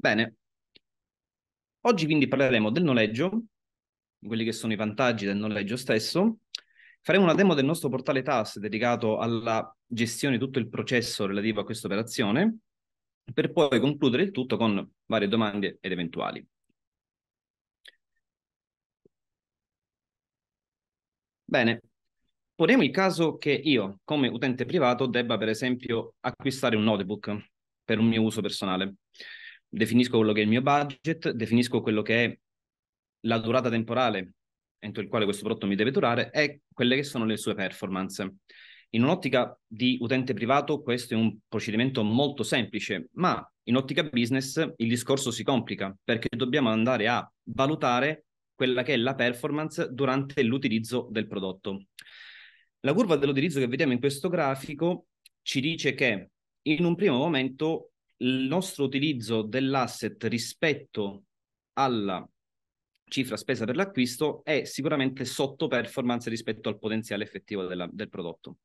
Bene, oggi quindi parleremo del noleggio, quelli che sono i vantaggi del noleggio stesso. Faremo una demo del nostro portale TAS dedicato alla gestione di tutto il processo relativo a questa operazione, per poi concludere il tutto con varie domande ed eventuali. Bene, poniamo il caso che io, come utente privato, debba per esempio acquistare un notebook per un mio uso personale definisco quello che è il mio budget, definisco quello che è la durata temporale entro il quale questo prodotto mi deve durare e quelle che sono le sue performance. In un'ottica di utente privato questo è un procedimento molto semplice, ma in ottica business il discorso si complica perché dobbiamo andare a valutare quella che è la performance durante l'utilizzo del prodotto. La curva dell'utilizzo che vediamo in questo grafico ci dice che in un primo momento il nostro utilizzo dell'asset rispetto alla cifra spesa per l'acquisto è sicuramente sotto performance rispetto al potenziale effettivo della, del prodotto.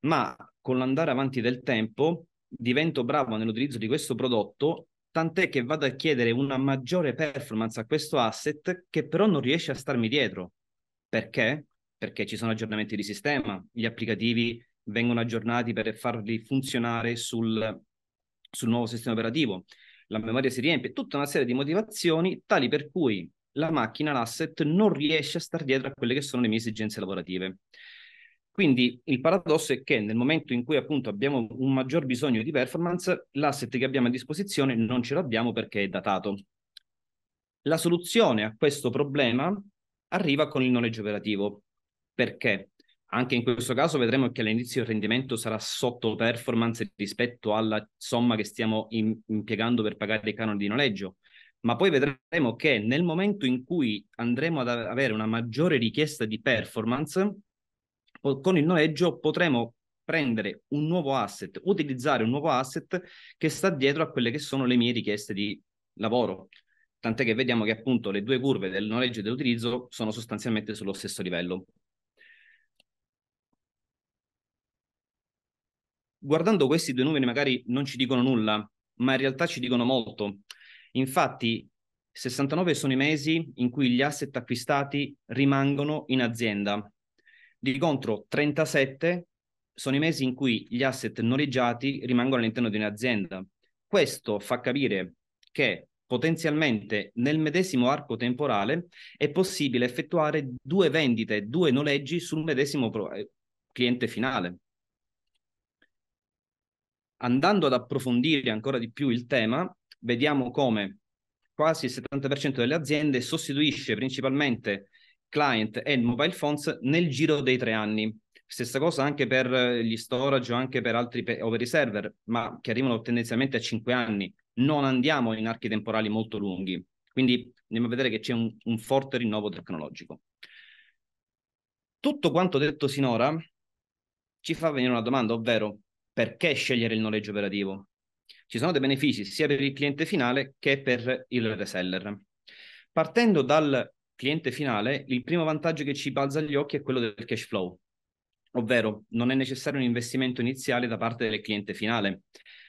Ma con l'andare avanti del tempo divento bravo nell'utilizzo di questo prodotto, tant'è che vado a chiedere una maggiore performance a questo asset che però non riesce a starmi dietro. Perché? Perché ci sono aggiornamenti di sistema, gli applicativi vengono aggiornati per farli funzionare sul sul nuovo sistema operativo, la memoria si riempie, tutta una serie di motivazioni tali per cui la macchina, l'asset, non riesce a star dietro a quelle che sono le mie esigenze lavorative. Quindi il paradosso è che nel momento in cui appunto abbiamo un maggior bisogno di performance, l'asset che abbiamo a disposizione non ce l'abbiamo perché è datato. La soluzione a questo problema arriva con il noleggio operativo. Perché? Anche in questo caso vedremo che all'inizio il rendimento sarà sotto performance rispetto alla somma che stiamo in, impiegando per pagare i canoni di noleggio, ma poi vedremo che nel momento in cui andremo ad avere una maggiore richiesta di performance, con il noleggio potremo prendere un nuovo asset, utilizzare un nuovo asset che sta dietro a quelle che sono le mie richieste di lavoro. Tant'è che vediamo che appunto le due curve del noleggio e dell'utilizzo sono sostanzialmente sullo stesso livello. guardando questi due numeri magari non ci dicono nulla, ma in realtà ci dicono molto. Infatti, 69 sono i mesi in cui gli asset acquistati rimangono in azienda. Di contro, 37 sono i mesi in cui gli asset noleggiati rimangono all'interno di un'azienda. Questo fa capire che potenzialmente nel medesimo arco temporale è possibile effettuare due vendite, due noleggi sul medesimo eh, cliente finale andando ad approfondire ancora di più il tema, vediamo come quasi il 70% delle aziende sostituisce principalmente client e mobile phones nel giro dei tre anni. Stessa cosa anche per gli storage o anche per altri pe- i server, ma che arrivano tendenzialmente a cinque anni. Non andiamo in archi temporali molto lunghi. Quindi andiamo a vedere che c'è un, un forte rinnovo tecnologico. Tutto quanto detto sinora ci fa venire una domanda, ovvero perché scegliere il noleggio operativo? Ci sono dei benefici sia per il cliente finale che per il reseller. Partendo dal cliente finale, il primo vantaggio che ci balza agli occhi è quello del cash flow, ovvero non è necessario un investimento iniziale da parte del cliente finale.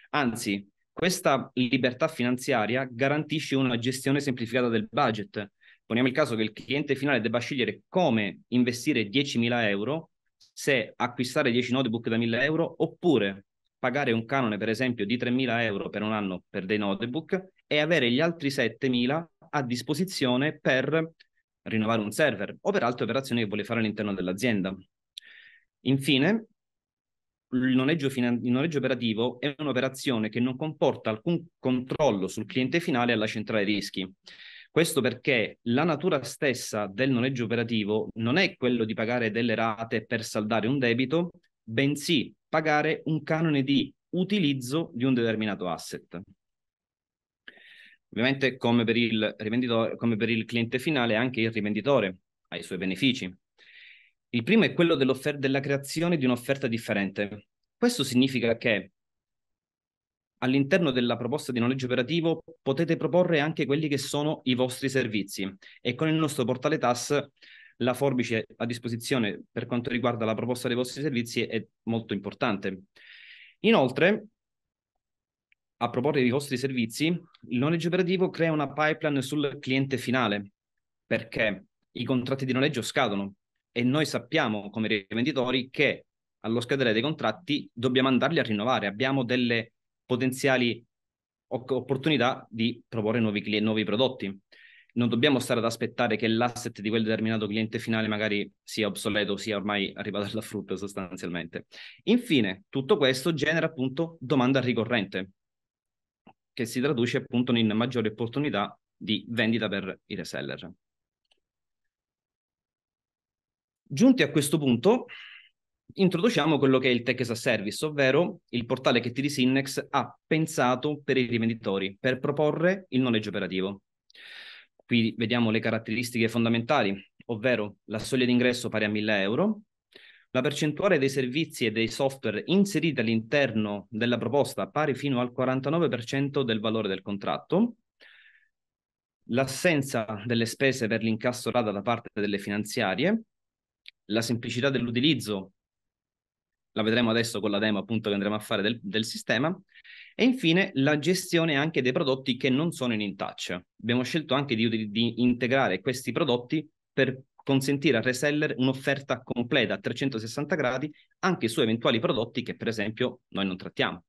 Anzi, questa libertà finanziaria garantisce una gestione semplificata del budget. Poniamo il caso che il cliente finale debba scegliere come investire 10.000 euro se acquistare 10 notebook da 1000 euro oppure pagare un canone per esempio di 3.000 euro per un anno per dei notebook e avere gli altri 7.000 a disposizione per rinnovare un server o per altre operazioni che vuole fare all'interno dell'azienda. Infine, il noleggio, finan- il noleggio operativo è un'operazione che non comporta alcun controllo sul cliente finale alla centrale rischi. Questo perché la natura stessa del noleggio operativo non è quello di pagare delle rate per saldare un debito, bensì pagare un canone di utilizzo di un determinato asset. Ovviamente, come per il, come per il cliente finale, anche il rivenditore ha i suoi benefici. Il primo è quello della creazione di un'offerta differente. Questo significa che all'interno della proposta di noleggio operativo potete proporre anche quelli che sono i vostri servizi e con il nostro portale TAS la forbice a disposizione per quanto riguarda la proposta dei vostri servizi è molto importante. Inoltre, a proporre i vostri servizi, il noleggio operativo crea una pipeline sul cliente finale perché i contratti di noleggio scadono e noi sappiamo come rivenditori che allo scadere dei contratti dobbiamo andarli a rinnovare. Abbiamo delle potenziali opportunità di proporre nuovi, clienti, nuovi prodotti. Non dobbiamo stare ad aspettare che l'asset di quel determinato cliente finale magari sia obsoleto, sia ormai arrivato alla frutta sostanzialmente. Infine, tutto questo genera appunto domanda ricorrente, che si traduce appunto in maggiori opportunità di vendita per i reseller. Giunti a questo punto, introduciamo quello che è il Tech as a Service, ovvero il portale che TDS Index ha pensato per i rivenditori, per proporre il noleggio operativo. Qui vediamo le caratteristiche fondamentali, ovvero la soglia d'ingresso pari a 1000 euro, la percentuale dei servizi e dei software inseriti all'interno della proposta pari fino al 49% del valore del contratto, l'assenza delle spese per l'incasso rada da parte delle finanziarie, la semplicità dell'utilizzo la vedremo adesso con la demo appunto che andremo a fare del, del sistema. E infine la gestione anche dei prodotti che non sono in InTouch. Abbiamo scelto anche di, di integrare questi prodotti per consentire al reseller un'offerta completa a 360 gradi anche su eventuali prodotti che per esempio noi non trattiamo.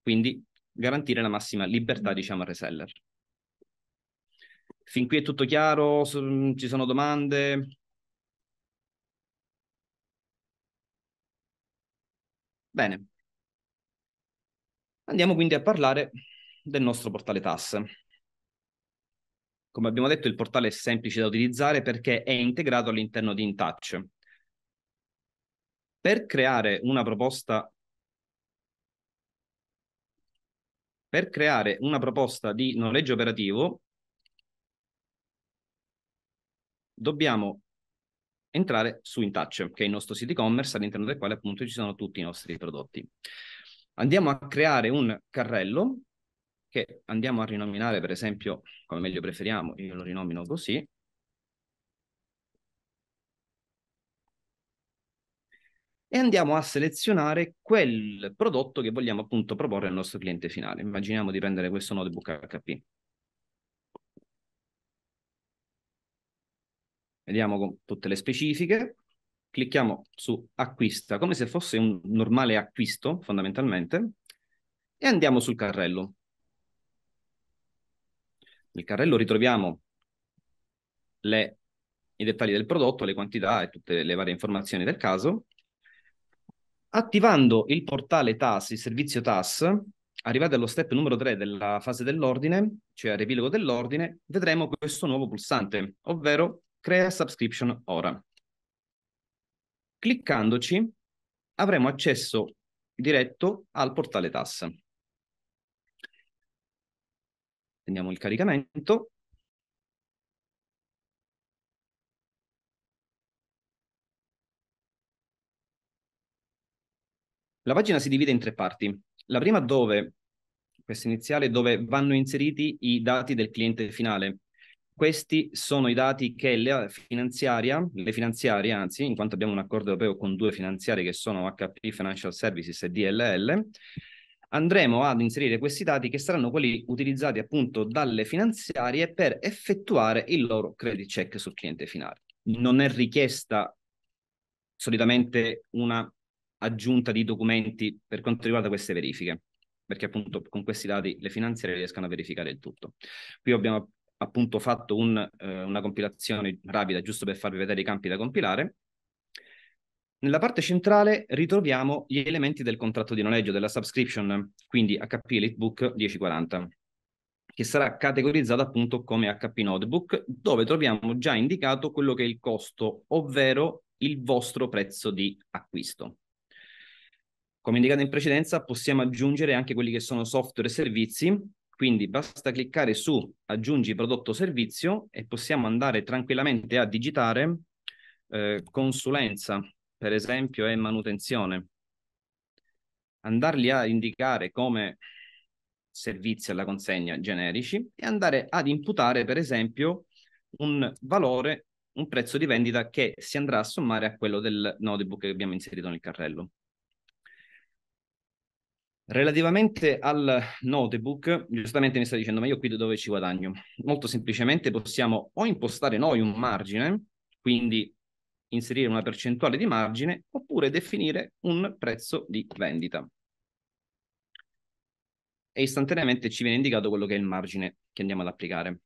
Quindi garantire la massima libertà mm. diciamo al reseller. Fin qui è tutto chiaro? Ci sono domande? Bene, andiamo quindi a parlare del nostro portale TAS. Come abbiamo detto, il portale è semplice da utilizzare perché è integrato all'interno di InTouch. Per creare una proposta per creare una proposta di noleggio operativo dobbiamo entrare su InTouch, che è il nostro sito e-commerce all'interno del quale appunto ci sono tutti i nostri prodotti. Andiamo a creare un carrello che andiamo a rinominare, per esempio, come meglio preferiamo, io lo rinomino così. E andiamo a selezionare quel prodotto che vogliamo appunto proporre al nostro cliente finale. Immaginiamo di prendere questo notebook HP Vediamo con tutte le specifiche. Clicchiamo su acquista, come se fosse un normale acquisto fondamentalmente, e andiamo sul carrello. Nel carrello ritroviamo le, i dettagli del prodotto, le quantità e tutte le varie informazioni del caso. Attivando il portale TAS, il servizio TAS, arrivati allo step numero 3 della fase dell'ordine, cioè al riepilogo dell'ordine, vedremo questo nuovo pulsante, ovvero Crea subscription ora. Cliccandoci avremo accesso diretto al portale TAS. Prendiamo il caricamento. La pagina si divide in tre parti. La prima dove, questa iniziale, dove vanno inseriti i dati del cliente finale, questi sono i dati che le finanziarie, le finanziarie, anzi, in quanto abbiamo un accordo europeo con due finanziarie che sono HP Financial Services e DLL, andremo ad inserire questi dati che saranno quelli utilizzati appunto dalle finanziarie per effettuare il loro credit check sul cliente finale. Non è richiesta solitamente una aggiunta di documenti per quanto riguarda queste verifiche, perché appunto con questi dati le finanziarie riescono a verificare il tutto. Qui abbiamo appunto fatto un, eh, una compilazione rapida giusto per farvi vedere i campi da compilare. Nella parte centrale ritroviamo gli elementi del contratto di noleggio della subscription, quindi HP EliteBook 1040, che sarà categorizzato appunto come HP Notebook, dove troviamo già indicato quello che è il costo, ovvero il vostro prezzo di acquisto. Come indicato in precedenza, possiamo aggiungere anche quelli che sono software e servizi, quindi basta cliccare su aggiungi prodotto o servizio e possiamo andare tranquillamente a digitare eh, consulenza, per esempio, e manutenzione. Andarli a indicare come servizi alla consegna generici e andare ad imputare, per esempio, un valore, un prezzo di vendita che si andrà a sommare a quello del notebook che abbiamo inserito nel carrello. Relativamente al notebook, giustamente mi stai dicendo, ma io qui dove ci guadagno? Molto semplicemente possiamo o impostare noi un margine, quindi inserire una percentuale di margine, oppure definire un prezzo di vendita. E istantaneamente ci viene indicato quello che è il margine che andiamo ad applicare.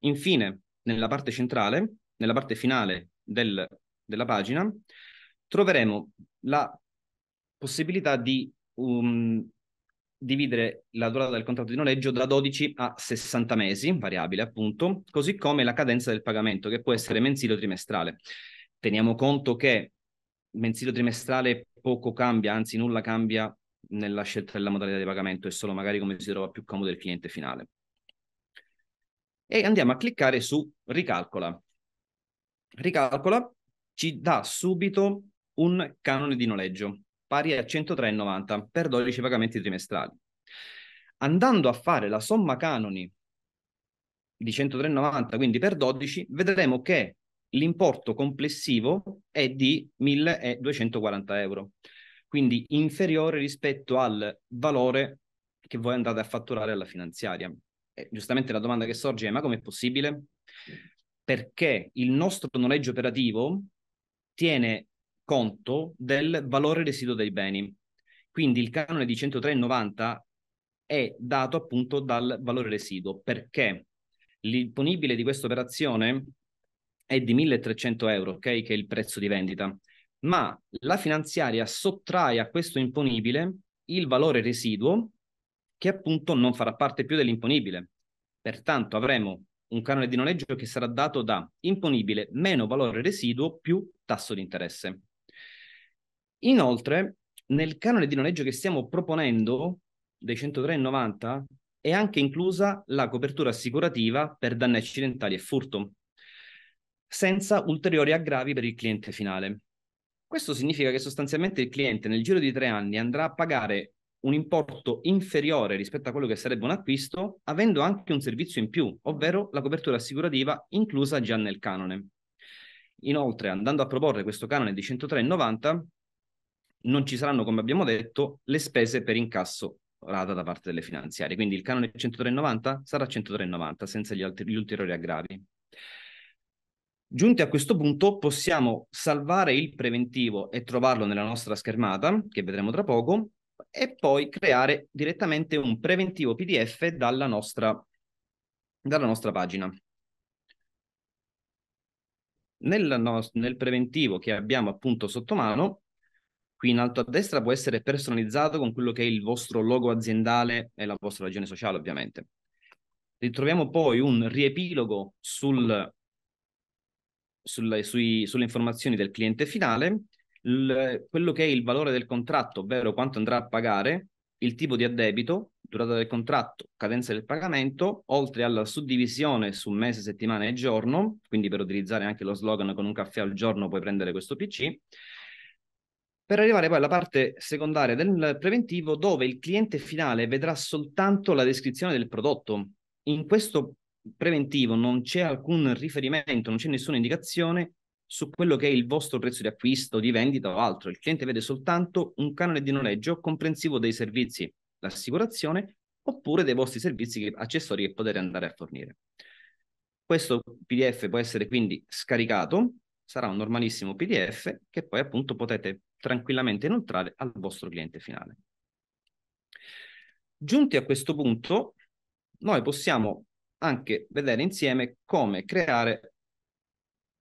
Infine, nella parte centrale, nella parte finale del, della pagina, troveremo la possibilità di um, dividere la durata del contratto di noleggio da 12 a 60 mesi, variabile appunto, così come la cadenza del pagamento, che può essere mensile o trimestrale. Teniamo conto che mensile o trimestrale poco cambia, anzi nulla cambia nella scelta della modalità di pagamento, è solo magari come si trova più comodo il cliente finale. E andiamo a cliccare su Ricalcola. Ricalcola ci dà subito un canone di noleggio pari a 103,90 per 12 pagamenti trimestrali. Andando a fare la somma canoni di 103,90, quindi per 12, vedremo che l'importo complessivo è di 1.240 euro, quindi inferiore rispetto al valore che voi andate a fatturare alla finanziaria. E eh, giustamente la domanda che sorge è ma com'è possibile? Perché il nostro noleggio operativo tiene conto del valore residuo dei beni. Quindi il canone di 103,90 è dato appunto dal valore residuo perché l'imponibile di questa operazione è di 1.300 euro, okay, che è il prezzo di vendita, ma la finanziaria sottrae a questo imponibile il valore residuo che appunto non farà parte più dell'imponibile. Pertanto avremo un canone di noleggio che sarà dato da imponibile meno valore residuo più tasso di interesse. Inoltre, nel canone di noleggio che stiamo proponendo dei 103,90 è anche inclusa la copertura assicurativa per danni accidentali e furto, senza ulteriori aggravi per il cliente finale. Questo significa che sostanzialmente il cliente nel giro di tre anni andrà a pagare un importo inferiore rispetto a quello che sarebbe un acquisto, avendo anche un servizio in più, ovvero la copertura assicurativa inclusa già nel canone. Inoltre, andando a proporre questo canone di 103,90, non ci saranno, come abbiamo detto, le spese per incasso rata da parte delle finanziarie. Quindi il canone 103,90 sarà 103,90 senza gli, altri, gli ulteriori aggravi. Giunti a questo punto possiamo salvare il preventivo e trovarlo nella nostra schermata, che vedremo tra poco, e poi creare direttamente un preventivo PDF dalla nostra, dalla nostra pagina. Nel, no, nel preventivo che abbiamo appunto sotto mano qui in alto a destra può essere personalizzato con quello che è il vostro logo aziendale e la vostra ragione sociale, ovviamente. Ritroviamo poi un riepilogo sul, sul, sui, sulle informazioni del cliente finale, il, quello che è il valore del contratto, ovvero quanto andrà a pagare, il tipo di addebito, durata del contratto, cadenza del pagamento, oltre alla suddivisione su mese, settimana e giorno, quindi per utilizzare anche lo slogan con un caffè al giorno puoi prendere questo PC, per arrivare poi alla parte secondaria del preventivo dove il cliente finale vedrà soltanto la descrizione del prodotto. In questo preventivo non c'è alcun riferimento, non c'è nessuna indicazione su quello che è il vostro prezzo di acquisto, di vendita o altro. Il cliente vede soltanto un canone di noleggio comprensivo dei servizi, l'assicurazione oppure dei vostri servizi accessori che potete andare a fornire. Questo PDF può essere quindi scaricato, sarà un normalissimo PDF che poi appunto potete tranquillamente inoltrare al vostro cliente finale. Giunti a questo punto, noi possiamo anche vedere insieme come creare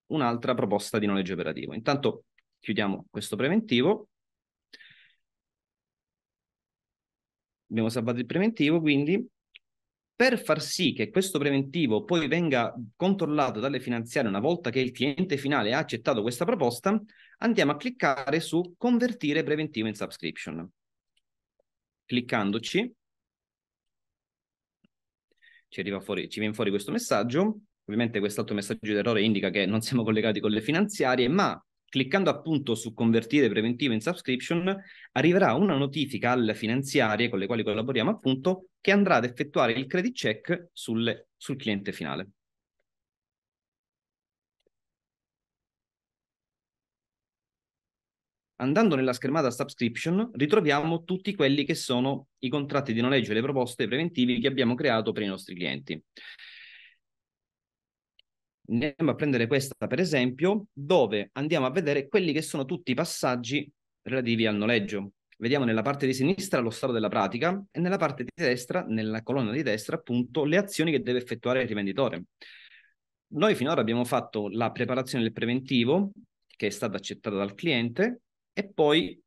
un'altra proposta di noleggio operativo. Intanto chiudiamo questo preventivo. Abbiamo salvato il preventivo, quindi per far sì che questo preventivo poi venga controllato dalle finanziarie una volta che il cliente finale ha accettato questa proposta, andiamo a cliccare su convertire preventivo in subscription. Cliccandoci ci, fuori, ci viene fuori questo messaggio. Ovviamente quest'altro messaggio d'errore indica che non siamo collegati con le finanziarie, ma cliccando appunto su convertire preventivo in subscription, arriverà una notifica alle finanziarie con le quali collaboriamo appunto che andrà ad effettuare il credit check sul, sul cliente finale. Andando nella schermata subscription ritroviamo tutti quelli che sono i contratti di noleggio e le proposte preventivi che abbiamo creato per i nostri clienti andiamo a prendere questa per esempio, dove andiamo a vedere quelli che sono tutti i passaggi relativi al noleggio. Vediamo nella parte di sinistra lo stato della pratica e nella parte di destra, nella colonna di destra, appunto, le azioni che deve effettuare il rivenditore. Noi finora abbiamo fatto la preparazione del preventivo, che è stata accettata dal cliente, e poi,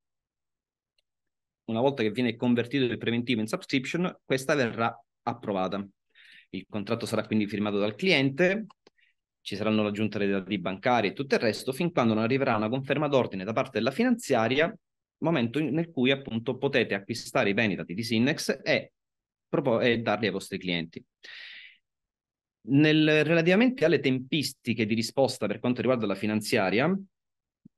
una volta che viene convertito il preventivo in subscription, questa verrà approvata. Il contratto sarà quindi firmato dal cliente, ci saranno l'aggiunta dei dati bancari e tutto il resto, fin quando non arriverà una conferma d'ordine da parte della finanziaria, momento nel cui appunto potete acquistare i beni dati di Synnex e, e darli ai vostri clienti. Nel, relativamente alle tempistiche di risposta per quanto riguarda la finanziaria,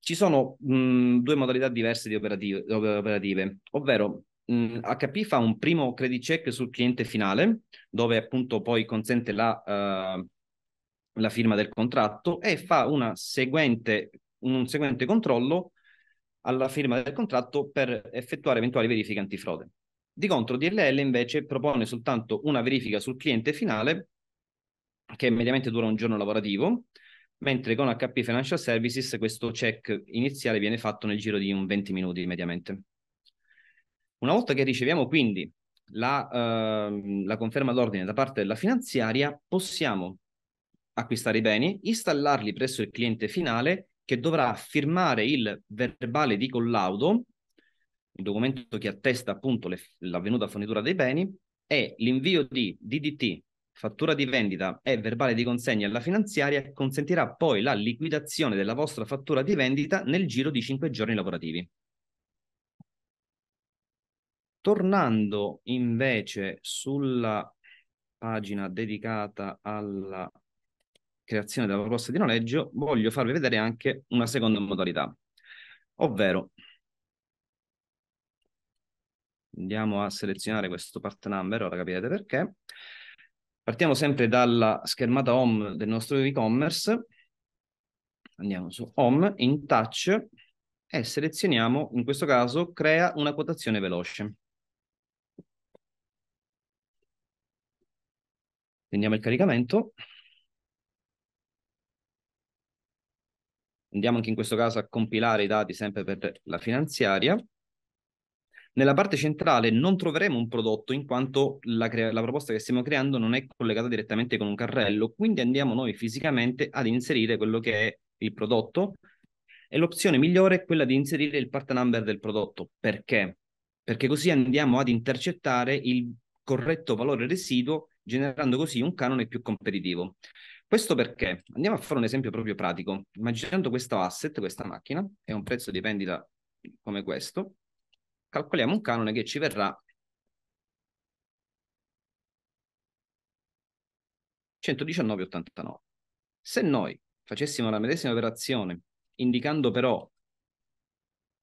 ci sono mh, due modalità diverse di operative, operative ovvero mh, HP fa un primo credit check sul cliente finale, dove appunto poi consente la uh, la firma del contratto e fa seguente, un seguente controllo alla firma del contratto per effettuare eventuali verifiche antifrode. Di contro, DLL invece propone soltanto una verifica sul cliente finale che mediamente dura un giorno lavorativo, mentre con HP Financial Services questo check iniziale viene fatto nel giro di un 20 minuti mediamente. Una volta che riceviamo quindi la, eh, la conferma d'ordine da parte della finanziaria, possiamo acquistare i beni, installarli presso il cliente finale che dovrà firmare il verbale di collaudo, il documento che attesta appunto le, l'avvenuta fornitura dei beni, e l'invio di DDT, fattura di vendita e verbale di consegna alla finanziaria consentirà poi la liquidazione della vostra fattura di vendita nel giro di 5 giorni lavorativi. Tornando invece sulla pagina dedicata alla creazione della proposta di noleggio, voglio farvi vedere anche una seconda modalità, ovvero andiamo a selezionare questo part number, ora capirete perché. Partiamo sempre dalla schermata home del nostro e-commerce, andiamo su home, in touch e selezioniamo, in questo caso, crea una quotazione veloce. Prendiamo il caricamento Andiamo anche in questo caso a compilare i dati sempre per la finanziaria. Nella parte centrale non troveremo un prodotto in quanto la, la, proposta che stiamo creando non è collegata direttamente con un carrello, quindi andiamo noi fisicamente ad inserire quello che è il prodotto e l'opzione migliore è quella di inserire il part number del prodotto. Perché? Perché così andiamo ad intercettare il corretto valore residuo generando così un canone più competitivo. Questo perché? Andiamo a fare un esempio proprio pratico. Immaginando questo asset, questa macchina, e un prezzo di vendita come questo, calcoliamo un canone che ci verrà 119,89. Se noi facessimo la medesima operazione indicando però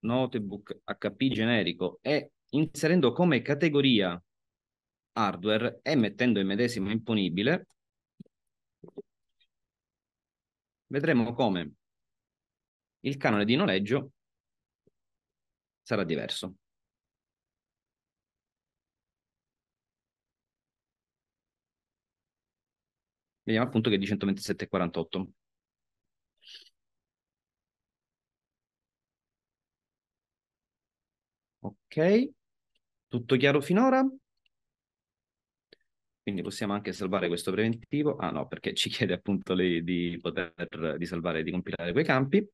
notebook HP generico e inserendo come categoria hardware e mettendo il medesimo imponibile, vedremo come il canone di noleggio sarà diverso. Vediamo appunto che è di 127,48. Ok, tutto chiaro finora? Quindi possiamo anche salvare questo preventivo. Ah no, perché ci chiede appunto lei di poter di salvare, di compilare quei campi.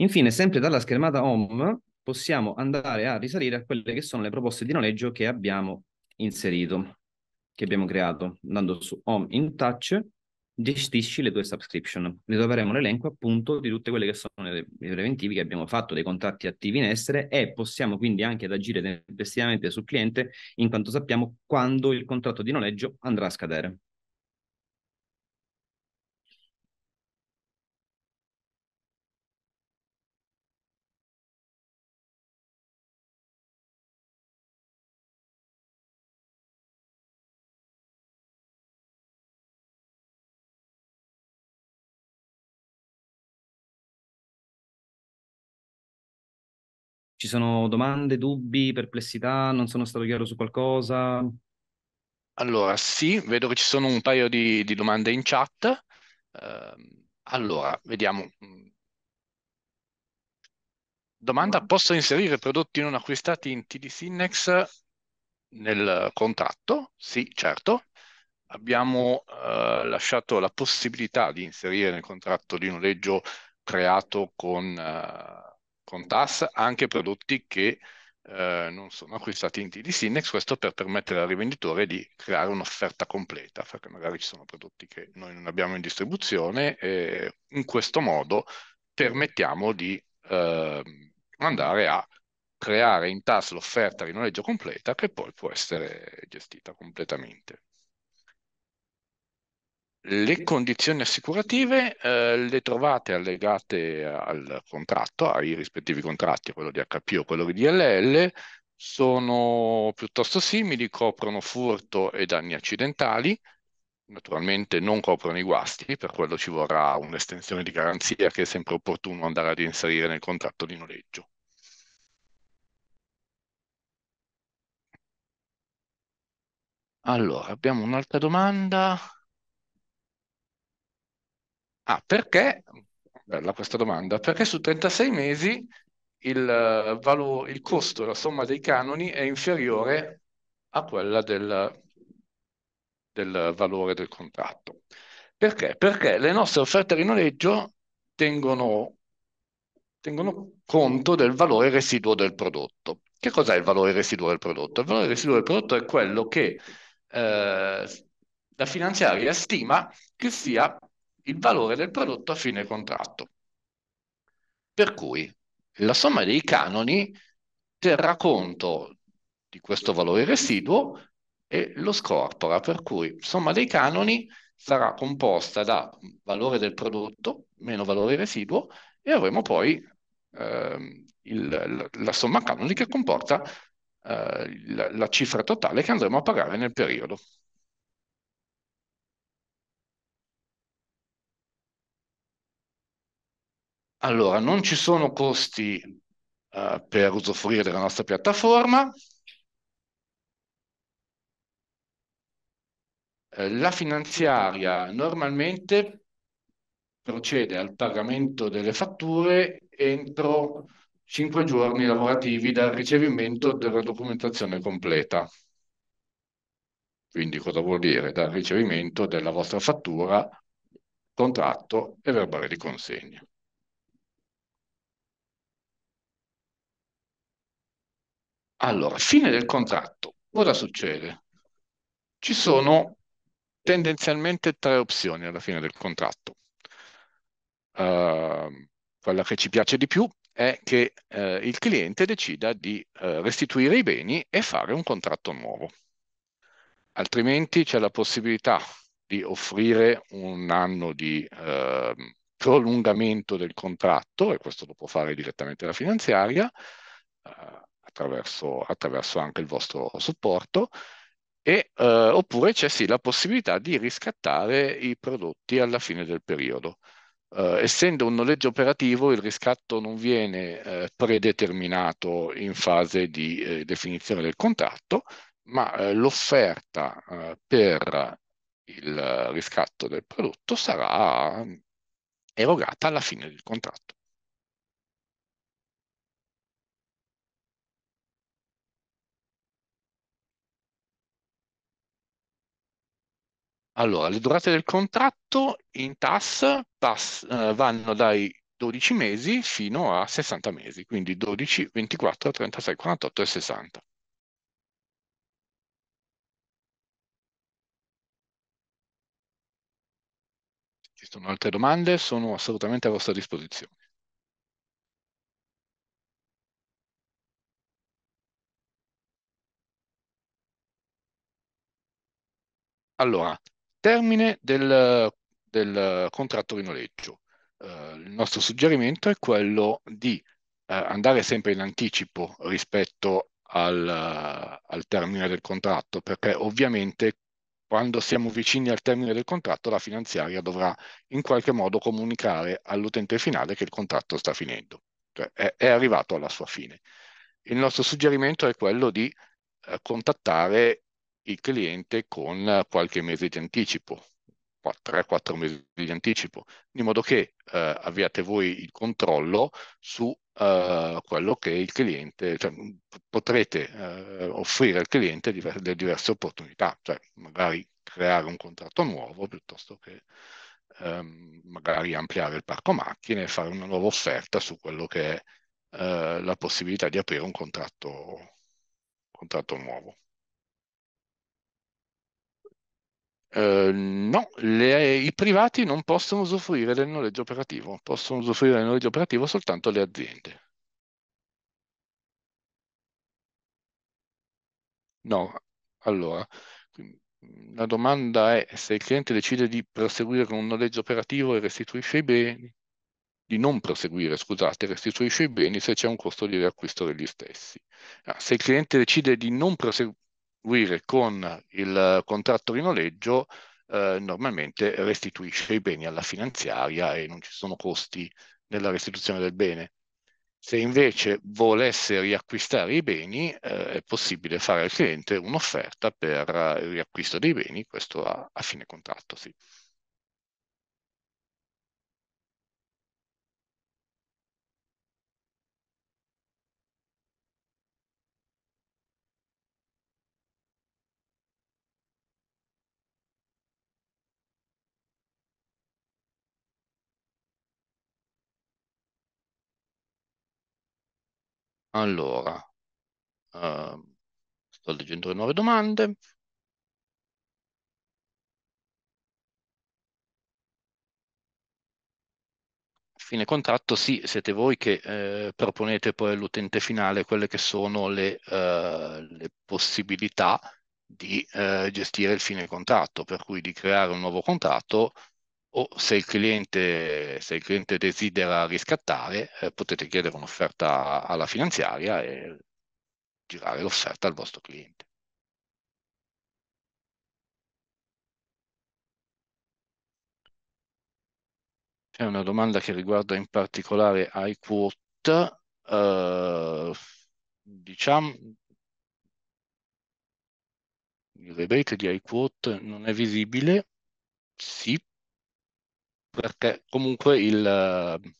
Infine, sempre dalla schermata home, possiamo andare a risalire a quelle che sono le proposte di noleggio che abbiamo inserito, che abbiamo creato, andando su Home in Touch gestisci le tue subscription. Ne troveremo l'elenco appunto di tutte quelle che sono i preventivi che abbiamo fatto, dei contratti attivi in essere e possiamo quindi anche agire tempestivamente sul cliente in quanto sappiamo quando il contratto di noleggio andrà a scadere. Ci sono domande, dubbi, perplessità? Non sono stato chiaro su qualcosa? Allora, sì, vedo che ci sono un paio di, di domande in chat. Uh, allora, vediamo. Domanda, posso inserire prodotti non acquistati in TD Synnex nel contratto? Sì, certo. Abbiamo uh, lasciato la possibilità di inserire nel contratto di noleggio creato con... Uh, con TAS anche prodotti che eh, non sono acquistati in TD Sinex, questo per permettere al rivenditore di creare un'offerta completa, perché magari ci sono prodotti che noi non abbiamo in distribuzione e in questo modo permettiamo di eh, andare a creare in TAS l'offerta di noleggio completa che poi può essere gestita completamente. Le condizioni assicurative eh, le trovate allegate al contratto, ai rispettivi contratti, quello di HP o quello di DLL, sono piuttosto simili, coprono furto e danni accidentali, naturalmente non coprono i guasti, per quello ci vorrà un'estensione di garanzia che è sempre opportuno andare ad inserire nel contratto di noleggio. Allora, abbiamo un'altra domanda. Ah, perché, bella eh, questa domanda, perché su 36 mesi il, eh, valo, il costo, la somma dei canoni è inferiore a quella del, del valore del contratto. Perché? Perché le nostre offerte di noleggio tengono, tengono, conto del valore residuo del prodotto. Che cos'è il valore residuo del prodotto? Il valore residuo del prodotto è quello che eh, la finanziaria stima che sia il valore del prodotto a fine contratto. Per cui la somma dei canoni terrà conto di questo valore residuo e lo scorpora, per cui somma dei canoni sarà composta da valore del prodotto meno valore residuo e avremo poi eh, il, la somma canoni che comporta eh, la, la cifra totale che andremo a pagare nel periodo. Allora, non ci sono costi uh, per usufruire della nostra piattaforma. Eh, la finanziaria normalmente procede al pagamento delle fatture entro 5 giorni lavorativi dal ricevimento della documentazione completa. Quindi cosa vuol dire? Dal ricevimento della vostra fattura, contratto e verbale di consegna. Allora, fine del contratto, cosa succede? Ci sono tendenzialmente tre opzioni alla fine del contratto. Uh, quella che ci piace di più è che uh, il cliente decida di uh, restituire i beni e fare un contratto nuovo. Altrimenti c'è la possibilità di offrire un anno di ehm, prolungamento del contratto, e questo lo può fare direttamente la finanziaria, eh, attraverso, attraverso anche il vostro supporto. E, eh, oppure c'è sì la possibilità di riscattare i prodotti alla fine del periodo. Eh, essendo un noleggio operativo, il riscatto non viene eh, predeterminato in fase di eh, definizione del contratto, ma eh, l'offerta eh, per il riscatto del prodotto sarà erogata alla fine del contratto. Allora, le durate del contratto in TAS pass- eh, vanno dai 12 mesi fino a 60 mesi, quindi 12, 24, 36, 48 e 60. Ci sono altre domande? Sono assolutamente a vostra disposizione. Allora, termine del, del contratto di noleggio. Uh, il nostro suggerimento è quello di uh, andare sempre in anticipo rispetto al, al, termine del contratto, perché ovviamente quando siamo vicini al termine del contratto la finanziaria dovrà in qualche modo comunicare all'utente finale che il contratto sta finendo, cioè è, è arrivato alla sua fine. Il nostro suggerimento è quello di eh, contattare il cliente con qualche mese di anticipo, 3-4 mesi di anticipo, in modo che eh, abbiate voi il controllo su eh, quello che il cliente, cioè, potrete eh, offrire al cliente diver- delle diverse opportunità, cioè magari creare un contratto nuovo piuttosto che ehm, magari ampliare il parco macchine e fare una nuova offerta su quello che è eh, la possibilità di aprire un contratto, un contratto nuovo. Ehm, no, le, i privati non possono usufruire del noleggio operativo, possono usufruire del noleggio operativo soltanto le aziende. No, allora, la domanda è se il cliente decide di proseguire con un noleggio operativo e restituisce i beni, di non proseguire, scusate, restituisce i beni se c'è un costo di riacquisto degli stessi. Ah, se il cliente decide di non proseguire, costruire con il contratto di noleggio eh, normalmente restituisce i beni alla finanziaria e non ci sono costi nella restituzione del bene. Se invece volesse riacquistare i beni, eh, è possibile fare al cliente un'offerta per il riacquisto dei beni, questo a, a fine contratto, sì. Allora, ehm, sto leggendo le nuove domande. Fine contratto, sì, siete voi che eh, proponete poi all'utente finale quelle che sono le, eh, le possibilità di eh, gestire il fine contratto, per cui di creare un nuovo contratto o se il cliente, se il cliente desidera riscattare eh, potete chiedere un'offerta alla finanziaria e girare l'offerta al vostro cliente. C'è una domanda che riguarda in particolare iQuote. Eh, diciamo, il rebate di iQuote non è visibile, sì, perché comunque il, eh,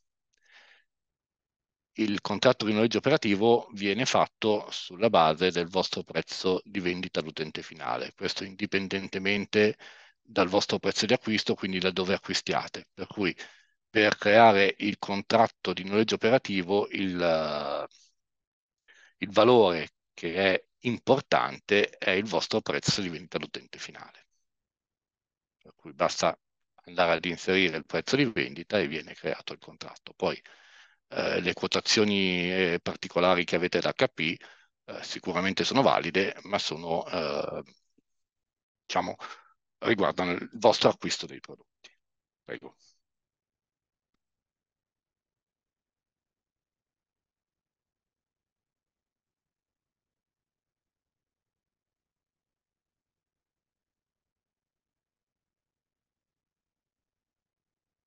il contratto di noleggio operativo viene fatto sulla base del vostro prezzo di vendita all'utente finale, questo indipendentemente dal vostro prezzo di acquisto, quindi da dove acquistiate. Per cui per creare il contratto di noleggio operativo il, eh, il valore che è importante è il vostro prezzo di vendita all'utente finale. Per cui basta andare ad inserire il prezzo di vendita e viene creato il contratto. Poi eh, le quotazioni eh, particolari che avete da HP eh, sicuramente sono valide, ma sono, eh, diciamo, riguardano il vostro acquisto dei prodotti. Prego.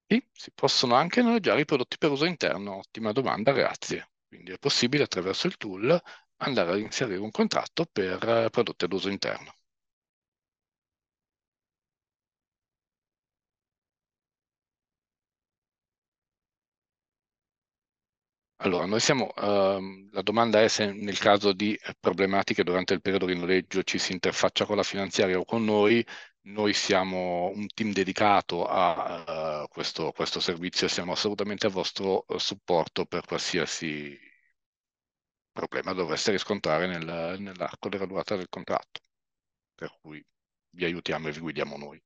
Sì, si possono anche noleggiare i prodotti per uso interno. Ottima domanda, grazie. Quindi è possibile attraverso il tool andare ad inserire un contratto per eh, prodotti ad uso interno. Allora, noi siamo, ehm, la domanda è se nel caso di eh, problematiche durante il periodo di noleggio ci si interfaccia con la finanziaria o con noi, noi siamo un team dedicato a uh, questo, questo, servizio, siamo assolutamente a vostro eh, supporto per qualsiasi problema dovreste riscontrare nel, nell'arco della durata del contratto, per cui vi aiutiamo e vi guidiamo noi.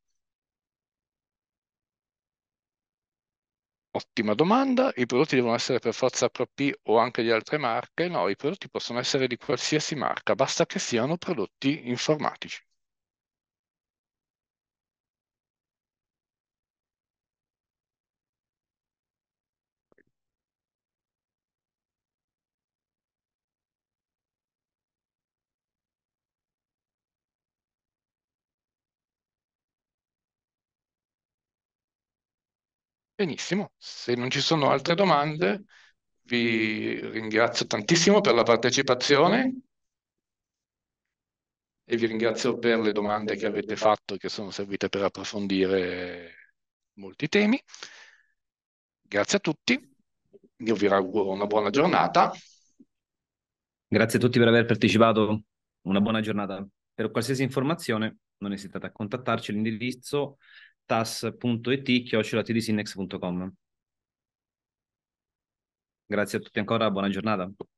Ottima domanda, i prodotti devono essere per forza HP o anche di altre marche? No, i prodotti possono essere di qualsiasi marca, basta che siano prodotti informatici. Benissimo, se non ci sono altre domande, vi ringrazio tantissimo per la partecipazione e vi ringrazio per le domande che avete fatto che sono servite per approfondire molti temi. Grazie a tutti, io vi auguro una buona giornata. Grazie a tutti per aver partecipato, una buona giornata. Per qualsiasi informazione non esitate a contattarci, all'indirizzo tas.it chiocciolatidisindex.com. Grazie a tutti ancora, buona giornata.